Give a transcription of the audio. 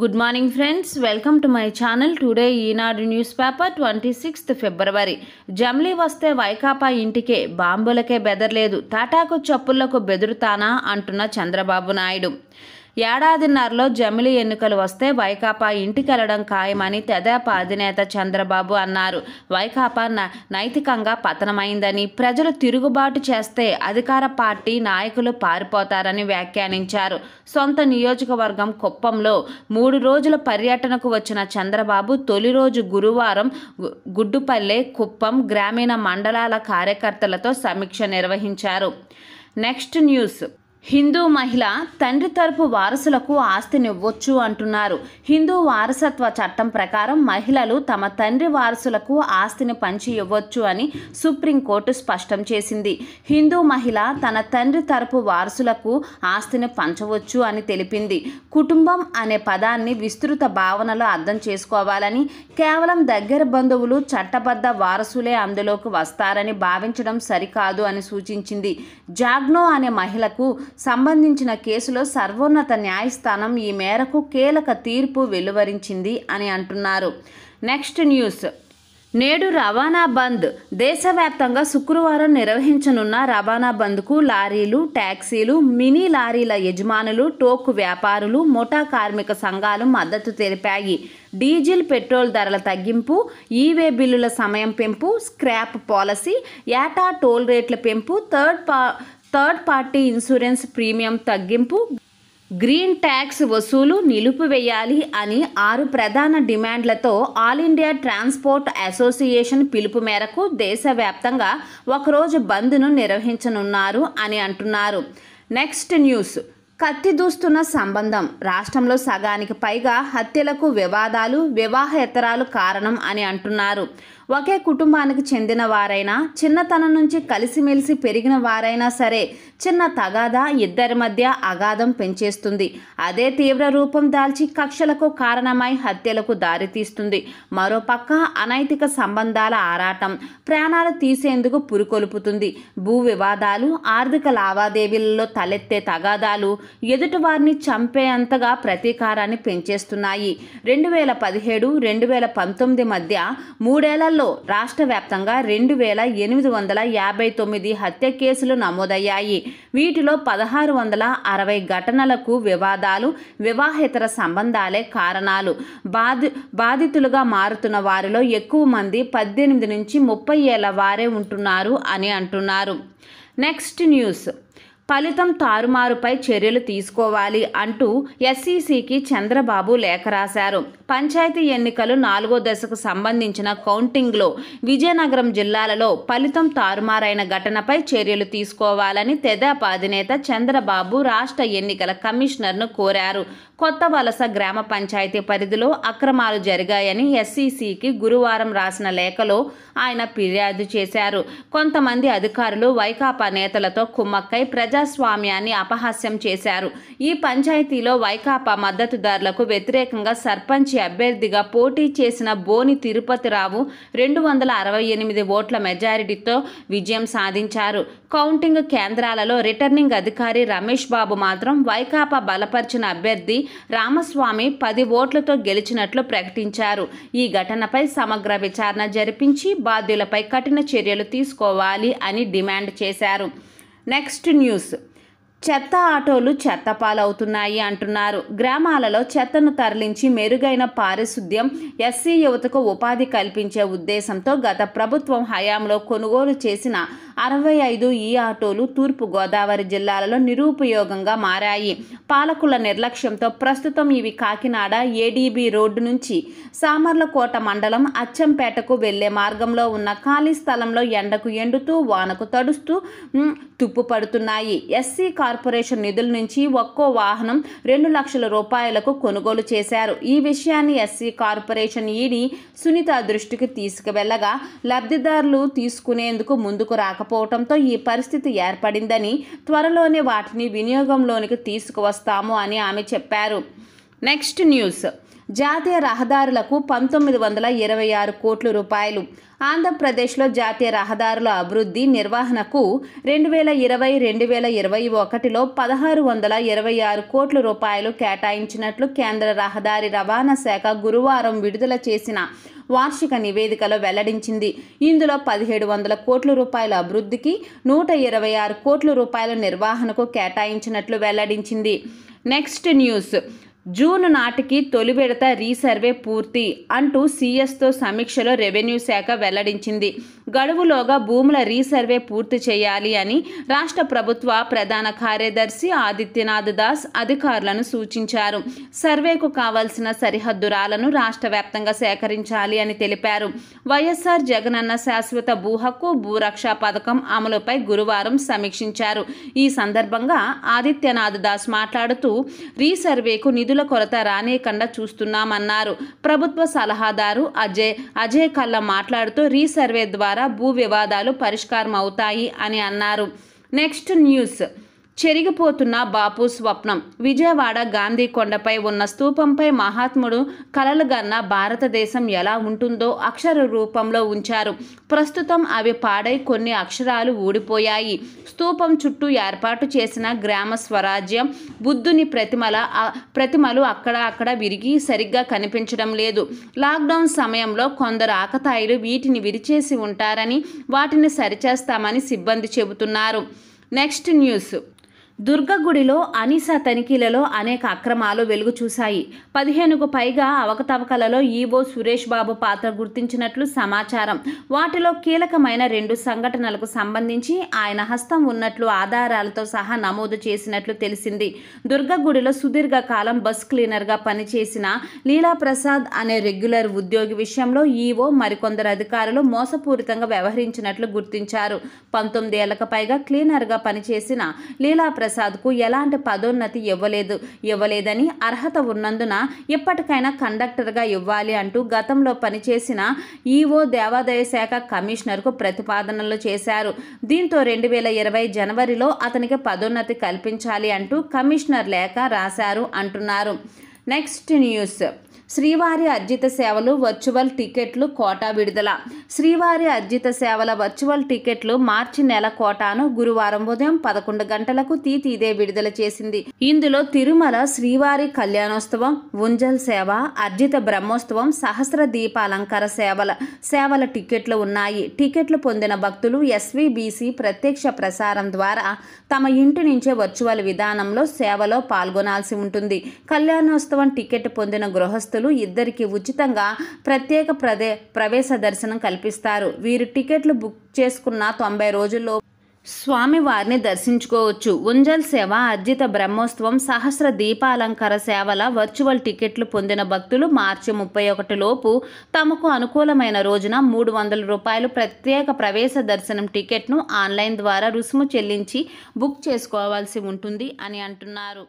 good morning friends welcome to my channel today Eenadu news paper twenty sixth February జమ్లీ వస్తే వైకాపా ఇంటికే బాంబులకే బెదర్లేదు తాటాకు చప్పుళ్లకు బెదురుతానా అంటున్న చంద్రబాబు నాయుడు ఏడాదిన్నరలో జమిలి ఎన్నికలు వస్తే వైకాపా ఇంటికెళ్లడం ఖాయమని తెదేపా అధినేత చంద్రబాబు అన్నారు వైకాపా నైతికంగా పతనమైందని ప్రజలు తిరుగుబాటు చేస్తే అధికార పార్టీ నాయకులు పారిపోతారని వ్యాఖ్యానించారు సొంత నియోజకవర్గం కుప్పంలో మూడు రోజుల పర్యటనకు వచ్చిన చంద్రబాబు తొలి రోజు గురువారం గుడ్డుపల్లె కుప్పం గ్రామీణ మండలాల కార్యకర్తలతో సమీక్ష నిర్వహించారు నెక్స్ట్ న్యూస్ హిందూ మహిళ తండ్రి తరపు వారసులకు ఆస్తినివ్వచ్చు అంటున్నారు హిందూ వారసత్వ చట్టం ప్రకారం మహిళలు తమ తండ్రి వారసులకు ఆస్తిని పంచి ఇవ్వచ్చు అని సుప్రీంకోర్టు స్పష్టం చేసింది హిందూ మహిళ తన తండ్రి తరపు వారసులకు ఆస్తిని పంచవచ్చు అని తెలిపింది కుటుంబం అనే పదాన్ని విస్తృత భావనలో అర్థం చేసుకోవాలని కేవలం దగ్గర బంధువులు చట్టబద్ధ వారసులే అందులోకి వస్తారని భావించడం సరికాదు అని సూచించింది జాగ్నో అనే మహిళకు సంబంధించిన కేసులో సర్వోన్నత న్యాయస్థానం ఈ మేరకు కీలక తీర్పు వెలువరించింది అని అంటున్నారు నెక్స్ట్ న్యూస్ నేడు రవాణా బంద్ దేశవ్యాప్తంగా శుక్రవారం నిర్వహించనున్న రవాణా బంద్కు లారీలు ట్యాక్సీలు మినీ లారీల యజమానులు టోకు వ్యాపారులు మోటా కార్మిక సంఘాలు మద్దతు తెలిపాయి డీజిల్ పెట్రోల్ ధరల తగ్గింపు ఈవే బిల్లుల సమయం పెంపు స్క్రాప్ పాలసీ ఏటా టోల్ రేట్ల పెంపు థర్డ్ పా థర్డ్ పార్టీ ఇన్సూరెన్స్ ప్రీమియం తగ్గింపు గ్రీన్ ట్యాక్స్ వసూలు నిలిపివేయాలి అని ఆరు ప్రధాన డిమాండ్లతో ఆల్ ఇండియా ట్రాన్స్పోర్ట్ అసోసియేషన్ పిలుపు మేరకు దేశవ్యాప్తంగా ఒకరోజు బంద్ను నిర్వహించనున్నారు అని అంటున్నారు నెక్స్ట్ న్యూస్ కత్తి దూస్తున్న సంబంధం రాష్ట్రంలో సగానికి పైగా హత్యలకు వివాదాలు వివాహేతరాలు కారణం అని అంటున్నారు ఒకే కుటుంబానికి చెందిన వారైనా చిన్నతనం నుంచి కలిసిమెలిసి పెరిగిన వారైనా సరే చిన్న తగాదా ఇద్దరి మధ్య అగాధం పెంచేస్తుంది అదే తీవ్ర రూపం దాల్చి కక్షలకు కారణమై హత్యలకు దారితీస్తుంది మరోపక్క అనైతిక సంబంధాల ఆరాటం ప్రాణాలు తీసేందుకు పురికొల్పుతుంది భూ వివాదాలు ఆర్థిక లావాదేవీలలో తలెత్తే తగాదాలు ఎదుటివారిని చంపేంతగా ప్రతీకారాన్ని పెంచేస్తున్నాయి రెండు వేల పదిహేడు రెండు వేల పంతొమ్మిది మధ్య మూడేళ్లలో రాష్ట్ర వ్యాప్తంగా రెండు వేల ఎనిమిది వందల యాభై తొమ్మిది హత్య కేసులు నమోదయ్యాయి వీటిలో పదహారు వందల అరవై ఘటనలకు వివాదాలు వివాహేతర సంబంధాలే కారణాలు బాధి బాధితులుగా మారుతున్న వారిలో ఎక్కువ మంది పద్దెనిమిది నుంచి ముప్పై ఏళ్ల వారే ఉంటున్నారు అని అంటున్నారు నెక్స్ట్ న్యూస్ ఫలితం తారుమారుపై చర్యలు తీసుకోవాలి అంటూ ఎస్ఈసికి చంద్రబాబు లేఖ రాశారు పంచాయతీ ఎన్నికలు నాలుగో దశకు సంబంధించిన కౌంటింగ్లో విజయనగరం జిల్లాలలో ఫలితం తారుమారైన ఘటనపై చర్యలు తీసుకోవాలని తెదాప అధినేత చంద్రబాబు రాష్ట్ర ఎన్నికల కమిషనర్ను కోరారు కొత్త వలస గ్రామ పంచాయతీ పరిధిలో అక్రమాలు జరిగాయని ఎస్ఈసికి గురువారం రాసిన లేఖలో ఆయన ఫిర్యాదు చేశారు కొంతమంది అధికారులు వైకాపా నేతలతో కుమ్మక్కై ప్రజా ప్రజాస్వామ్యాన్ని అపహాస్యం చేశారు ఈ పంచాయతీలో వైకాపా మద్దతుదారులకు వ్యతిరేకంగా సర్పంచి అభ్యర్థిగా పోటీ చేసిన బోని తిరుపతిరావు రెండు వందల అరవై ఎనిమిది ఓట్ల మెజారిటీతో విజయం సాధించారు కౌంటింగ్ కేంద్రాలలో రిటర్నింగ్ అధికారి రమేష్ బాబు మాత్రం వైకాపా బలపరిచిన అభ్యర్థి రామస్వామి పది ఓట్లతో గెలిచినట్లు ప్రకటించారు ఈ ఘటనపై సమగ్ర విచారణ జరిపించి బాధ్యులపై కఠిన చర్యలు తీసుకోవాలి అని డిమాండ్ చేశారు నెక్స్ట్ న్యూస్ చెత్త ఆటోలు చెత్త పాలవుతున్నాయి అంటున్నారు గ్రామాలలో చెత్తను తరలించి మెరుగైన పారిశుద్ధ్యం ఎస్సీ యువతకు ఉపాధి కల్పించే ఉద్దేశంతో గత ప్రభుత్వం హయాంలో కొనుగోలు చేసిన అరవై ఐదు ఈ ఆటోలు తూర్పుగోదావరి జిల్లాలలో నిరుపయోగంగా మారాయి పాలకుల నిర్లక్ష్యంతో ప్రస్తుతం ఇవి కాకినాడ ఏడీబీ రోడ్డు నుంచి సామర్లకోట మండలం అచ్చంపేటకు వెళ్లే మార్గంలో ఉన్న ఖాళీ స్థలంలో ఎండకు ఎండుతూ వానకు తడుస్తూ తుప్పు పడుతున్నాయి ఎస్సీ కార్పొరేషన్ నిధుల నుంచి ఒక్కో వాహనం రెండు లక్షల రూపాయలకు కొనుగోలు చేశారు ఈ విషయాన్ని ఎస్సీ కార్పొరేషన్ ఈడీ సునీత దృష్టికి తీసుకువెళ్లగా లబ్ధిదారులు తీసుకునేందుకు ముందుకు రాక రాకపోవడంతో ఈ పరిస్థితి ఏర్పడిందని త్వరలోనే వాటిని వినియోగంలోనికి తీసుకువస్తాము అని ఆమె చెప్పారు నెక్స్ట్ న్యూస్ జాతీయ రహదారులకు పంతొమ్మిది వందల ఇరవై ఆరు కోట్ల రూపాయలు ఆంధ్రప్రదేశ్లో జాతీయ రహదారుల అభివృద్ధి నిర్వహణకు రెండు వేల ఇరవై రెండు వేల ఇరవై ఒకటిలో పదహారు వందల ఇరవై ఆరు కోట్ల రూపాయలు కేటాయించినట్లు కేంద్ర రహదారి రవాణా శాఖ గురువారం విడుదల చేసిన వార్షిక నివేదికలో వెల్లడించింది ఇందులో పదిహేడు వందల కోట్ల రూపాయల అభివృద్ధికి నూట ఇరవై ఆరు కోట్ల రూపాయల నిర్వహణకు కేటాయించినట్లు వెల్లడించింది నెక్స్ట్ న్యూస్ జూన్ నాటికి తొలి విడత రీసర్వే పూర్తి అంటూ సీఎస్తో సమీక్షలో రెవెన్యూ శాఖ వెల్లడించింది గడువులోగా భూముల రీసర్వే పూర్తి చేయాలి అని రాష్ట్ర ప్రభుత్వ ప్రధాన కార్యదర్శి ఆదిత్యనాథ్ దాస్ అధికారులను సూచించారు సర్వేకు కావలసిన సరిహద్దురాలను రాష్ట్ర వ్యాప్తంగా సేకరించాలి అని తెలిపారు వైఎస్ఆర్ జగనన్న శాశ్వత భూ హక్కు భూరక్ష పథకం అమలుపై గురువారం సమీక్షించారు ఈ సందర్భంగా ఆదిత్యనాథ్ దాస్ మాట్లాడుతూ రీసర్వేకు నిధులు నిధుల కొరత రానీయకుండా చూస్తున్నామన్నారు ప్రభుత్వ సలహాదారు అజయ్ అజయ్ కల్లా మాట్లాడుతూ రీసర్వే ద్వారా భూ వివాదాలు పరిష్కారం అవుతాయి అని అన్నారు నెక్స్ట్ న్యూస్ చెరిగిపోతున్న బాపు స్వప్నం విజయవాడ గాంధీ కొండపై ఉన్న స్తూపంపై మహాత్ముడు కలలుగన్న భారతదేశం ఎలా ఉంటుందో అక్షర రూపంలో ఉంచారు ప్రస్తుతం అవి పాడై కొన్ని అక్షరాలు ఊడిపోయాయి స్తూపం చుట్టూ ఏర్పాటు చేసిన గ్రామ స్వరాజ్యం బుద్ధుని ప్రతిమల ప్రతిమలు అక్కడ అక్కడ విరిగి సరిగ్గా కనిపించడం లేదు లాక్డౌన్ సమయంలో కొందరు ఆకతాయిలు వీటిని విరిచేసి ఉంటారని వాటిని సరిచేస్తామని సిబ్బంది చెబుతున్నారు నెక్స్ట్ న్యూస్ దుర్గగుడిలో అనీసా తనిఖీలలో అనేక అక్రమాలు వెలుగు చూశాయి పదిహేనుకు పైగా అవకతవకలలో ఈవో సురేష్ బాబు పాత్ర గుర్తించినట్లు సమాచారం వాటిలో కీలకమైన రెండు సంఘటనలకు సంబంధించి ఆయన హస్తం ఉన్నట్లు ఆధారాలతో సహా నమోదు చేసినట్లు తెలిసింది దుర్గగుడిలో సుదీర్ఘకాలం బస్ క్లీనర్గా పనిచేసిన లీలాప్రసాద్ అనే రెగ్యులర్ ఉద్యోగి విషయంలో ఈవో మరికొందరు అధికారులు మోసపూరితంగా వ్యవహరించినట్లు గుర్తించారు పంతొమ్మిదేళ్లకు పైగా క్లీనర్గా పనిచేసిన లీలాప్రసాద్ ప్రసాద్కు ఎలాంటి పదోన్నతి ఇవ్వలేదు ఇవ్వలేదని అర్హత ఉన్నందున ఇప్పటికైనా కండక్టర్గా ఇవ్వాలి అంటూ గతంలో పనిచేసిన ఈవో దేవాదాయ శాఖ కమిషనర్కు ప్రతిపాదనలు చేశారు దీంతో రెండు వేల ఇరవై జనవరిలో అతనికి పదోన్నతి కల్పించాలి అంటూ కమిషనర్ లేఖ రాశారు అంటున్నారు నెక్స్ట్ న్యూస్ శ్రీవారి అర్జిత సేవలు వర్చువల్ టికెట్లు కోటా విడుదల శ్రీవారి అర్జిత సేవల వర్చువల్ టికెట్లు మార్చి నెల కోటాను గురువారం ఉదయం పదకొండు గంటలకు తీతీదే విడుదల చేసింది ఇందులో తిరుమల శ్రీవారి కళ్యాణోత్సవం ఉంజల్ సేవ అర్జిత బ్రహ్మోత్సవం సహస్ర దీపాలంకార సేవల సేవల టికెట్లు ఉన్నాయి టికెట్లు పొందిన భక్తులు ఎస్వీబీసీ ప్రత్యక్ష ప్రసారం ద్వారా తమ ఇంటి నుంచే వర్చువల్ విధానంలో సేవలో పాల్గొనాల్సి ఉంటుంది కళ్యాణోత్సవం టికెట్ పొందిన గృహస్థు సంస్థలు ఇద్దరికి ఉచితంగా ప్రత్యేక ప్రదే ప్రవేశ దర్శనం కల్పిస్తారు వీరు టికెట్లు బుక్ చేసుకున్న తొంభై రోజుల్లో స్వామివారిని దర్శించుకోవచ్చు ఉంజల్ సేవ అర్జిత బ్రహ్మోత్సవం సహస్ర దీపాలంకార సేవల వర్చువల్ టికెట్లు పొందిన భక్తులు మార్చి ముప్పై ఒకటి లోపు తమకు అనుకూలమైన రోజున మూడు వందల రూపాయలు ప్రత్యేక ప్రవేశ దర్శనం టికెట్ను ఆన్లైన్ ద్వారా రుసుము చెల్లించి బుక్ చేసుకోవాల్సి ఉంటుంది అని అంటున్నారు